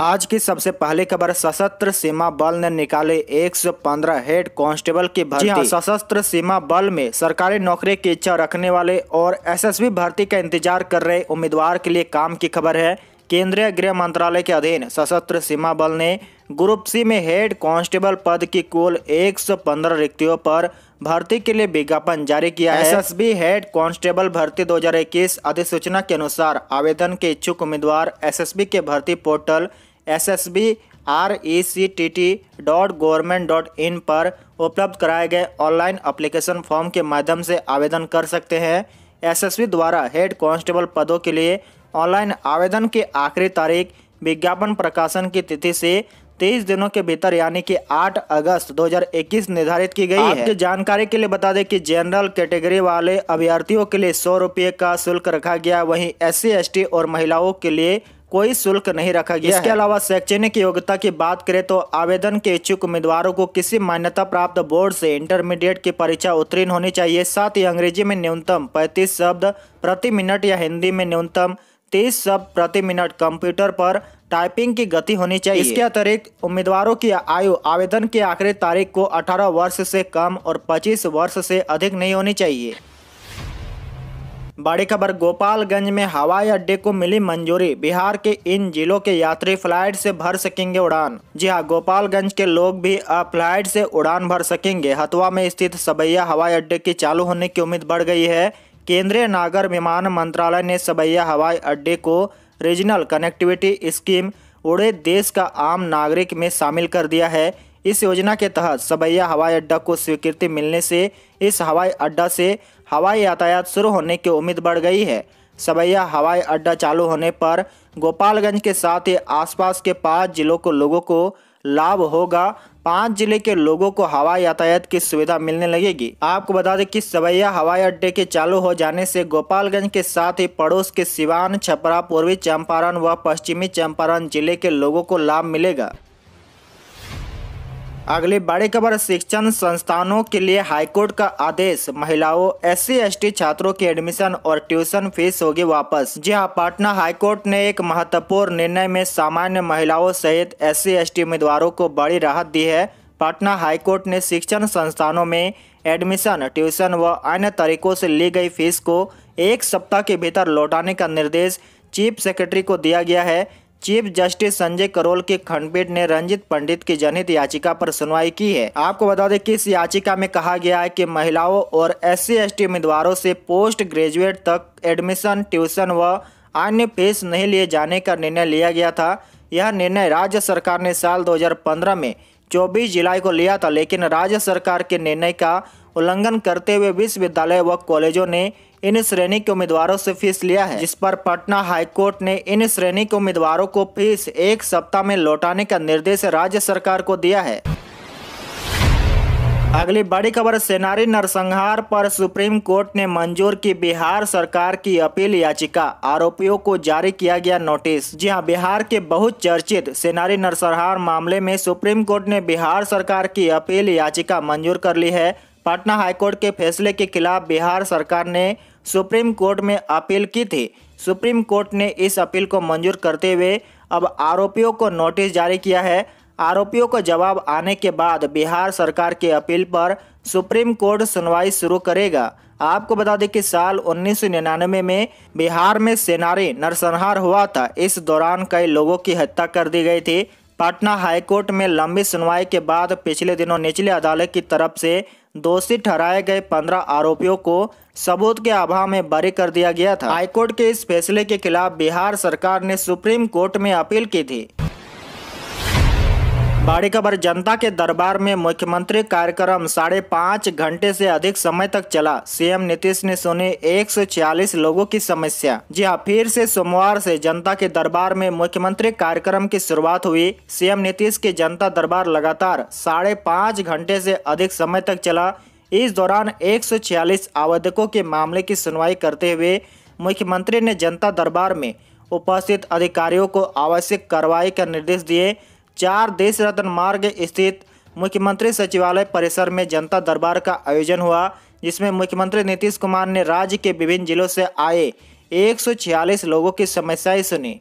आज की सबसे पहली खबर सशस्त्र सीमा बल ने निकाले 115 हेड कांस्टेबल की हाँ, भर्ती हाँ, सशस्त्र सीमा बल में सरकारी नौकरी की इच्छा रखने वाले और एसएसबी भर्ती का इंतजार कर रहे उम्मीदवार के लिए काम की खबर है केंद्रीय गृह मंत्रालय के अधीन सशस्त्र सीमा बल ने ग्रुप सी में हेड कांस्टेबल पद की कुल 115 रिक्तियों पर भर्ती के लिए विज्ञापन जारी किया है एसएसबी हेड कांस्टेबल भर्ती 2021 अधिसूचना के अनुसार आवेदन के इच्छुक उम्मीदवार एसएसबी के भर्ती portal S S B R E C T T dot government dot in पर उपलब्ध कराए गए ऑनलाइन अप्लीकेशन फॉर्म के माध्यम से आवेदन कर सकते हैं एसएसबी द्वारा हेड कांस्टेबल पदों के लिए ऑनलाइन आवेदन की आखिरी तारीख विज्ञापन प्रकाशन की तिथि से तेईस दिनों के भीतर यानी कि 8 अगस्त 2021 निर्धारित की गई है जानकारी के लिए बता दें कि जनरल कैटेगरी वाले अभ्यर्थियों के लिए सौ रुपये का शुल्क रखा गया वहीं एस सी और महिलाओं के लिए कोई शुल्क नहीं रखा गया इसके अलावा शैक्षणिक योग्यता की बात करें तो आवेदन के इच्छुक उम्मीदवारों को किसी मान्यता प्राप्त बोर्ड से इंटरमीडिएट की परीक्षा उत्तीर्ण होनी चाहिए साथ ही अंग्रेजी में न्यूनतम पैंतीस शब्द प्रति मिनट या हिंदी में न्यूनतम तेईस सब प्रति मिनट कंप्यूटर पर टाइपिंग की गति होनी चाहिए इसके अतिरिक्त उम्मीदवारों की आयु आवेदन की आखिरी तारीख को 18 वर्ष से कम और 25 वर्ष से अधिक नहीं होनी चाहिए बड़ी खबर गोपालगंज में हवाई अड्डे को मिली मंजूरी बिहार के इन जिलों के यात्री फ्लाइट से भर सकेंगे उड़ान जी हां गोपालगंज के लोग भी अब फ्लाइट से उड़ान भर सकेंगे हतवा में स्थित सबैया हवाई अड्डे के चालू होने की उम्मीद बढ़ गई है केंद्रीय नागर विमान मंत्रालय ने सबैया हवाई अड्डे को रीजनल कनेक्टिविटी स्कीम उड़े देश का आम नागरिक में शामिल कर दिया है इस योजना के तहत सबैया हवाई अड्डा को स्वीकृति मिलने से इस हवाई अड्डा से हवाई यातायात शुरू होने की उम्मीद बढ़ गई है सबैया हवाई अड्डा चालू होने पर गोपालगंज के साथ ही आसपास के पाँच जिलों के लोगों को लाभ होगा पाँच जिले के लोगों को हवाई यातायात की सुविधा मिलने लगेगी आपको बता दें कि सवैया हवाई अड्डे के चालू हो जाने से गोपालगंज के साथ ही पड़ोस के सिवान छपरा पूर्वी चंपारण व पश्चिमी चंपारण जिले के लोगों को लाभ मिलेगा अगली बड़ी खबर शिक्षण संस्थानों के लिए हाईकोर्ट का आदेश महिलाओं एस सी छात्रों की एडमिशन और ट्यूशन फीस होगी वापस जी हाँ पटना हाईकोर्ट ने एक महत्वपूर्ण निर्णय में सामान्य महिलाओं सहित एस सी उम्मीदवारों को बड़ी राहत दी है पटना हाईकोर्ट ने शिक्षण संस्थानों में एडमिशन ट्यूशन व अन्य तरीकों से ली गई फीस को एक सप्ताह के भीतर लौटाने का निर्देश चीफ सेक्रेटरी को दिया गया है चीफ जस्टिस संजय करोल की खंडपीठ ने रंजित पंडित की जनहित याचिका पर सुनवाई की है आपको बता दें कि इस याचिका में कहा गया है कि महिलाओं और एस सी एस उम्मीदवारों से पोस्ट ग्रेजुएट तक एडमिशन ट्यूशन व अन्य फीस नहीं लिए जाने का निर्णय लिया गया था यह निर्णय राज्य सरकार ने साल दो में चौबीस जुलाई को लिया था लेकिन राज्य सरकार के निर्णय का उल्लंघन करते हुए विश्वविद्यालय व कॉलेजों ने इन श्रेणी के उम्मीदवारों से फीस लिया है जिस पर पटना हाईकोर्ट ने इन श्रेणी के उम्मीदवारों को फीस एक सप्ताह में लौटाने का निर्देश राज्य सरकार को दिया है अगली बड़ी खबर सेनारी नरसंहार पर सुप्रीम कोर्ट ने मंजूर की बिहार सरकार की अपील याचिका आरोपियों को जारी किया गया नोटिस जी हां बिहार के बहुत चर्चित सेनारी नरसंहार मामले में सुप्रीम कोर्ट ने बिहार सरकार की अपील याचिका मंजूर कर ली है पटना हाईकोर्ट के फैसले के खिलाफ बिहार सरकार ने सुप्रीम कोर्ट में अपील की थी सुप्रीम कोर्ट ने इस अपील को मंजूर करते हुए अब आरोपियों को नोटिस जारी किया है आरोपियों को जवाब आने के बाद बिहार सरकार की अपील पर सुप्रीम कोर्ट सुनवाई शुरू करेगा आपको बता दें कि साल उन्नीस में बिहार में सेनारी नरसंहार हुआ था इस दौरान कई लोगों की हत्या कर दी गई थी पटना हाईकोर्ट में लंबी सुनवाई के बाद पिछले दिनों निचले अदालत की तरफ से दोषी ठहराए गए पंद्रह आरोपियों को सबूत के अभाव में बरी कर दिया गया था हाईकोर्ट के इस फैसले के खिलाफ बिहार सरकार ने सुप्रीम कोर्ट में अपील की थी बड़ी खबर जनता के दरबार में मुख्यमंत्री कार्यक्रम साढ़े पाँच घंटे से अधिक समय तक चला सीएम नीतीश ने सुने 146 लोगों की समस्या जी हाँ फिर से सोमवार से जनता के दरबार में मुख्यमंत्री कार्यक्रम की शुरुआत हुई सीएम नीतीश के जनता दरबार लगातार साढ़े पाँच घंटे से अधिक समय तक चला इस दौरान छियालीस आवेदकों के मामले की सुनवाई करते हुए मुख्यमंत्री ने जनता दरबार में उपस्थित अधिकारियों को आवश्यक कार्रवाई का निर्देश दिए चार देश रत्न मार्ग स्थित मुख्यमंत्री सचिवालय परिसर में जनता दरबार का आयोजन हुआ जिसमें मुख्यमंत्री नीतीश कुमार ने राज्य के विभिन्न जिलों से आए 146 लोगों की समस्याएं सुनी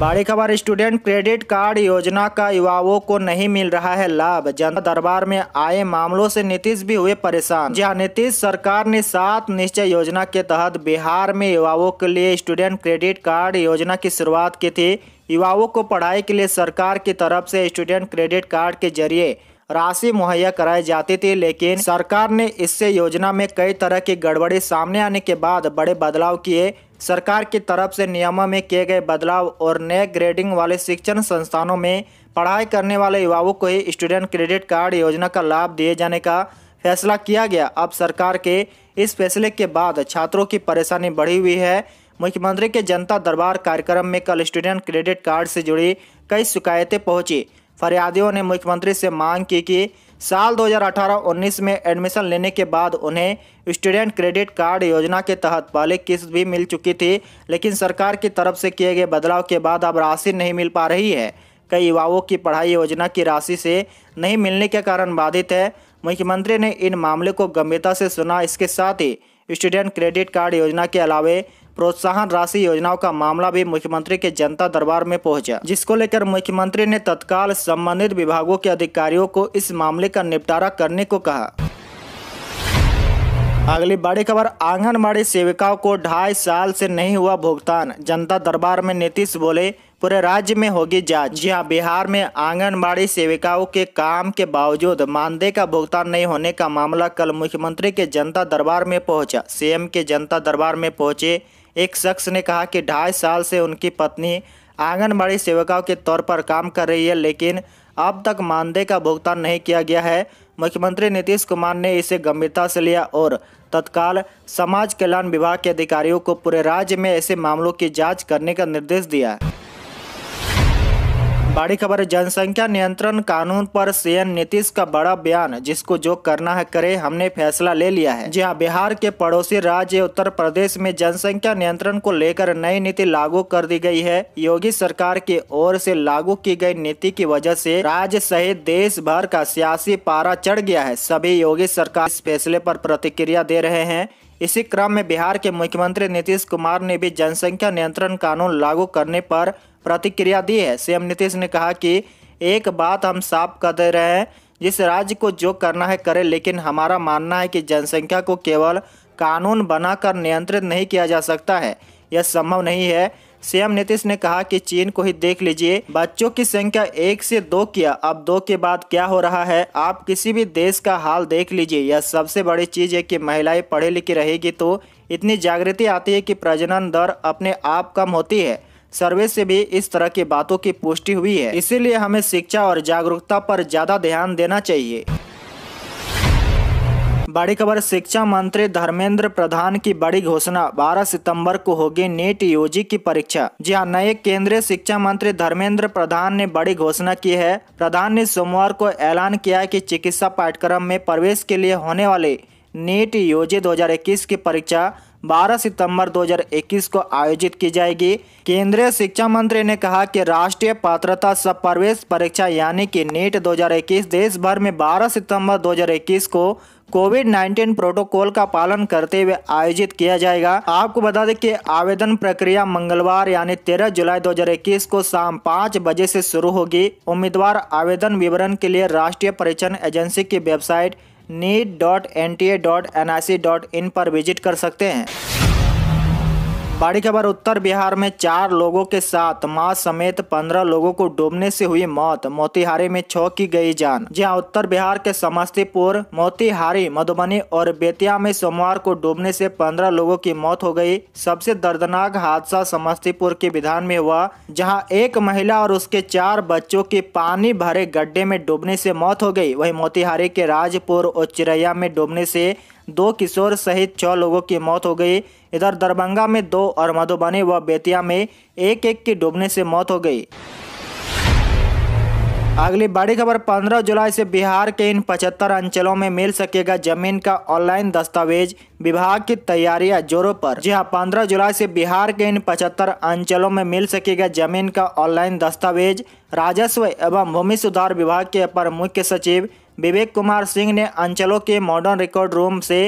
बड़ी खबर स्टूडेंट क्रेडिट कार्ड योजना का युवाओं को नहीं मिल रहा है लाभ जनता दरबार में आए मामलों से नीतीश भी हुए परेशान जहां नीतीश सरकार ने सात निश्चय योजना के तहत बिहार में युवाओं के लिए स्टूडेंट क्रेडिट कार्ड योजना की शुरुआत की थी युवाओं को पढ़ाई के लिए सरकार की तरफ से स्टूडेंट क्रेडिट कार्ड के जरिए राशि मुहैया कराई जाती थी लेकिन सरकार ने इससे योजना में कई तरह की गड़बड़ी सामने आने के बाद बड़े बदलाव किए सरकार की तरफ से नियमों में किए गए बदलाव और नए ग्रेडिंग वाले शिक्षण संस्थानों में पढ़ाई करने वाले युवाओं को ही स्टूडेंट क्रेडिट कार्ड योजना का लाभ दिए जाने का फैसला किया गया अब सरकार के इस फैसले के बाद छात्रों की परेशानी बढ़ी हुई है मुख्यमंत्री के जनता दरबार कार्यक्रम में कल स्टूडेंट क्रेडिट कार्ड से जुड़ी कई शिकायतें पहुंची फरियादियों ने मुख्यमंत्री से मांग की कि साल 2018-19 में एडमिशन लेने के बाद उन्हें स्टूडेंट क्रेडिट कार्ड योजना के तहत पहले किस्त भी मिल चुकी थी लेकिन सरकार की तरफ से किए गए बदलाव के बाद अब राशि नहीं मिल पा रही है कई युवाओं की पढ़ाई योजना की राशि से नहीं मिलने के कारण बाधित है मुख्यमंत्री ने इन मामले को गंभीरता से सुना इसके साथ ही स्टूडेंट क्रेडिट कार्ड योजना के अलावे प्रोत्साहन राशि योजनाओं का मामला भी मुख्यमंत्री के जनता दरबार में पहुंचा जिसको लेकर मुख्यमंत्री ने तत्काल संबंधित विभागों के अधिकारियों को इस मामले का निपटारा करने को कहा अगली बड़ी खबर आंगनबाड़ी सेविकाओं को ढाई साल से नहीं हुआ भुगतान जनता दरबार में नीतीश बोले पूरे राज्य में होगी जांच जी हाँ बिहार में आंगनबाड़ी सेविकाओं के काम के बावजूद मानदेय का भुगतान नहीं होने का मामला कल मुख्यमंत्री के जनता दरबार में पहुंचा सीएम के जनता दरबार में पहुंचे एक शख्स ने कहा कि ढाई साल से उनकी पत्नी आंगनबाड़ी सेविकाओं के तौर पर काम कर रही है लेकिन अब तक मानदेय का भुगतान नहीं किया गया है मुख्यमंत्री नीतीश कुमार ने इसे गंभीरता से लिया और तत्काल समाज कल्याण विभाग के अधिकारियों को पूरे राज्य में ऐसे मामलों की जांच करने का निर्देश दिया बड़ी खबर जनसंख्या नियंत्रण कानून पर सीएम नीतीश का बड़ा बयान जिसको जो करना है करे हमने फैसला ले लिया है जी हाँ बिहार के पड़ोसी राज्य उत्तर प्रदेश में जनसंख्या नियंत्रण को लेकर नई नीति लागू कर दी गई है योगी सरकार की ओर से लागू की गई नीति की वजह से राज्य सहित देश भर का सियासी पारा चढ़ गया है सभी योगी सरकार इस फैसले पर प्रतिक्रिया दे रहे हैं इसी क्रम में बिहार के मुख्यमंत्री नीतीश कुमार ने भी जनसंख्या नियंत्रण कानून लागू करने पर प्रतिक्रिया दी है सीएम नीतीश ने कहा कि एक बात हम साफ कर दे रहे हैं जिस राज्य को जो करना है करे लेकिन हमारा मानना है कि जनसंख्या को केवल कानून बनाकर नियंत्रित नहीं किया जा सकता है यह संभव नहीं है सीएम नीतीश ने कहा कि चीन को ही देख लीजिए बच्चों की संख्या एक से दो किया अब दो के बाद क्या हो रहा है आप किसी भी देश का हाल देख लीजिए यह सबसे बड़ी चीज़ है कि महिलाएं पढ़ी लिखी रहेगी तो इतनी जागृति आती है कि प्रजनन दर अपने आप कम होती है सर्वे से भी इस तरह की बातों की पुष्टि हुई है इसीलिए हमें शिक्षा और जागरूकता पर ज्यादा ध्यान देना चाहिए बड़ी खबर शिक्षा मंत्री धर्मेंद्र प्रधान की बड़ी घोषणा 12 सितंबर को होगी नेट यूजी की परीक्षा जी हाँ नए केंद्रीय शिक्षा मंत्री धर्मेंद्र प्रधान ने बड़ी घोषणा की है प्रधान ने सोमवार को ऐलान किया कि चिकित्सा पाठ्यक्रम में प्रवेश के लिए होने वाले नेट योजे 2021 की परीक्षा 12 सितंबर 2021 को आयोजित की जाएगी केंद्रीय शिक्षा मंत्री ने कहा कि राष्ट्रीय पात्रता सब प्रवेश परीक्षा यानी कि नेट 2021 देश भर में 12 सितंबर 2021 को कोविड 19 प्रोटोकॉल का पालन करते हुए आयोजित किया जाएगा आपको बता दें कि आवेदन प्रक्रिया मंगलवार यानी 13 जुलाई 2021 को शाम पाँच बजे से शुरू होगी उम्मीदवार आवेदन विवरण के लिए राष्ट्रीय परीक्षण एजेंसी की website NEET dot N T A dot N I C dot in पर विजिट कर सकते हैं बड़ी खबर उत्तर बिहार में चार लोगों के साथ मां समेत पंद्रह लोगों को डूबने से हुई मौत मोतिहारी में छो की गई जान जहां उत्तर बिहार के समस्तीपुर मोतिहारी मधुबनी और बेतिया में सोमवार को डूबने से पंद्रह लोगों की मौत हो गई सबसे दर्दनाक हादसा समस्तीपुर के विधान में हुआ जहां एक महिला और उसके चार बच्चों की पानी भरे गड्ढे में डूबने से मौत हो गई वही मोतिहारी के राजपुर और चिरैया में डूबने से दो किशोर सहित छह लोगों की मौत हो गई इधर दरभंगा में दो और मधुबनी व बेतिया में एक एक की डूबने से मौत हो गई अगली बड़ी खबर 15 जुलाई से बिहार के इन 75 अंचलों में मिल सकेगा जमीन का ऑनलाइन दस्तावेज विभाग की तैयारियां जोरों पर जी हां 15 जुलाई से बिहार के इन 75 अंचलों में मिल सकेगा जमीन का ऑनलाइन दस्तावेज राजस्व एवं भूमि सुधार विभाग के अपर मुख्य सचिव विवेक कुमार सिंह ने अंचलों के मॉडर्न रिकॉर्ड रूम से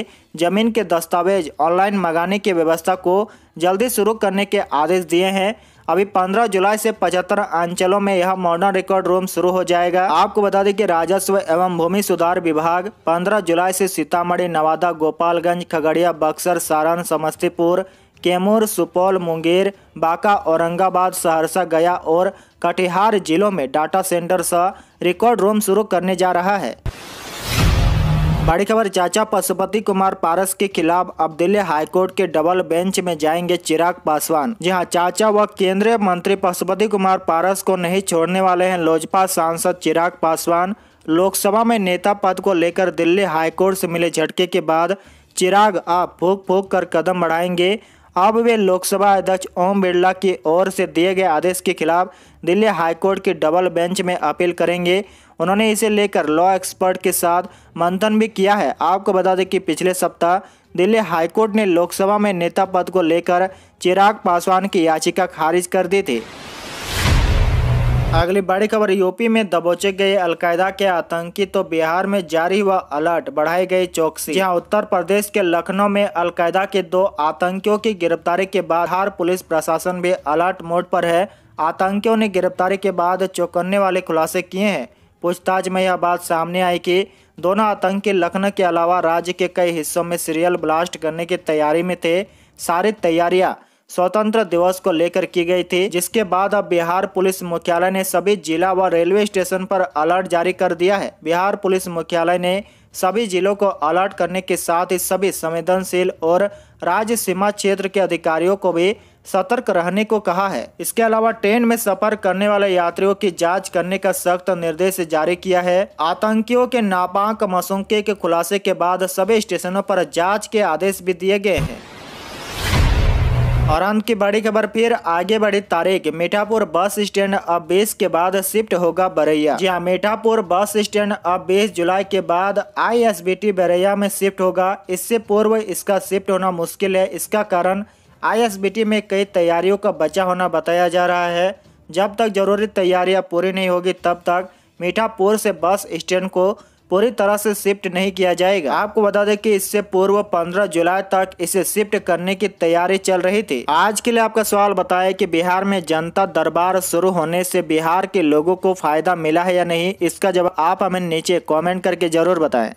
जमीन के दस्तावेज ऑनलाइन मंगाने की व्यवस्था को जल्दी शुरू करने के आदेश दिए हैं अभी 15 जुलाई से 75 अंचलों में यह मॉडर्न रिकॉर्ड रूम शुरू हो जाएगा आपको बता दें कि राजस्व एवं भूमि सुधार विभाग 15 जुलाई से सीतामढ़ी नवादा गोपालगंज खगड़िया बक्सर सारण समस्तीपुर कैमूर सुपौल मुंगेर बांका औरंगाबाद सहरसा गया और कटिहार जिलों में डाटा सेंटर सा रिकॉर्ड रूम शुरू करने जा रहा है बड़ी खबर चाचा पशुपति कुमार पारस के खिलाफ अब दिल्ली हाईकोर्ट के डबल बेंच में जाएंगे चिराग पासवान जहां चाचा व केंद्रीय मंत्री पशुपति कुमार पारस को नहीं छोड़ने वाले हैं लोजपा सांसद चिराग पासवान लोकसभा में नेता पद को लेकर दिल्ली हाईकोर्ट से मिले झटके के बाद चिराग आप फूक फूक कर कदम बढ़ाएंगे अब वे लोकसभा अध्यक्ष ओम बिरला की ओर से दिए गए आदेश के खिलाफ दिल्ली हाईकोर्ट के डबल बेंच में अपील करेंगे उन्होंने इसे लेकर लॉ एक्सपर्ट के साथ मंथन भी किया है आपको बता दें कि पिछले सप्ताह दिल्ली हाईकोर्ट ने लोकसभा में नेता पद को लेकर चिराग पासवान की याचिका खारिज कर दी थी अगली बड़ी खबर यूपी में दबोचे गए अलकायदा के आतंकी तो बिहार में जारी हुआ अलर्ट बढ़ाई गई चौकसी जहां उत्तर प्रदेश के लखनऊ में अलकायदा के दो आतंकियों की गिरफ्तारी के बाद बिहार पुलिस प्रशासन भी अलर्ट मोड पर है आतंकियों ने गिरफ्तारी के बाद चौकन्ने वाले खुलासे किए हैं पूछताछ में यह बात सामने आई कि दोनों आतंकी लखनऊ के अलावा राज्य के कई हिस्सों में सीरियल ब्लास्ट करने की तैयारी में थे सारी तैयारियां स्वतंत्र दिवस को लेकर की गई थी जिसके बाद अब बिहार पुलिस मुख्यालय ने सभी जिला व रेलवे स्टेशन पर अलर्ट जारी कर दिया है बिहार पुलिस मुख्यालय ने सभी जिलों को अलर्ट करने के साथ ही सभी संवेदनशील और राज्य सीमा क्षेत्र के अधिकारियों को भी सतर्क रहने को कहा है इसके अलावा ट्रेन में सफर करने वाले यात्रियों की जांच करने का सख्त निर्देश जारी किया है आतंकियों के नापाक मसूके के खुलासे के बाद सभी स्टेशनों पर जांच के आदेश भी दिए गए हैं और अंत की बड़ी खबर फिर आगे बढ़ी तारीख मीठापुर बस स्टैंड अब बीस के बाद शिफ्ट होगा बरैया जी हाँ मीठापुर बस स्टैंड अब बीस जुलाई के बाद आईएसबीटी बरैया में शिफ्ट होगा इससे पूर्व इसका शिफ्ट होना मुश्किल है इसका कारण आईएसबीटी में कई तैयारियों का बचा होना बताया जा रहा है जब तक जरूरी तैयारियां पूरी नहीं होगी तब तक मीठापुर से बस स्टैंड को पूरी तरह से शिफ्ट नहीं किया जाएगा आपको बता दें कि इससे पूर्व 15 जुलाई तक इसे शिफ्ट करने की तैयारी चल रही थी आज के लिए आपका सवाल बताया कि बिहार में जनता दरबार शुरू होने से बिहार के लोगों को फायदा मिला है या नहीं इसका जवाब आप हमें नीचे कॉमेंट करके जरूर बताएं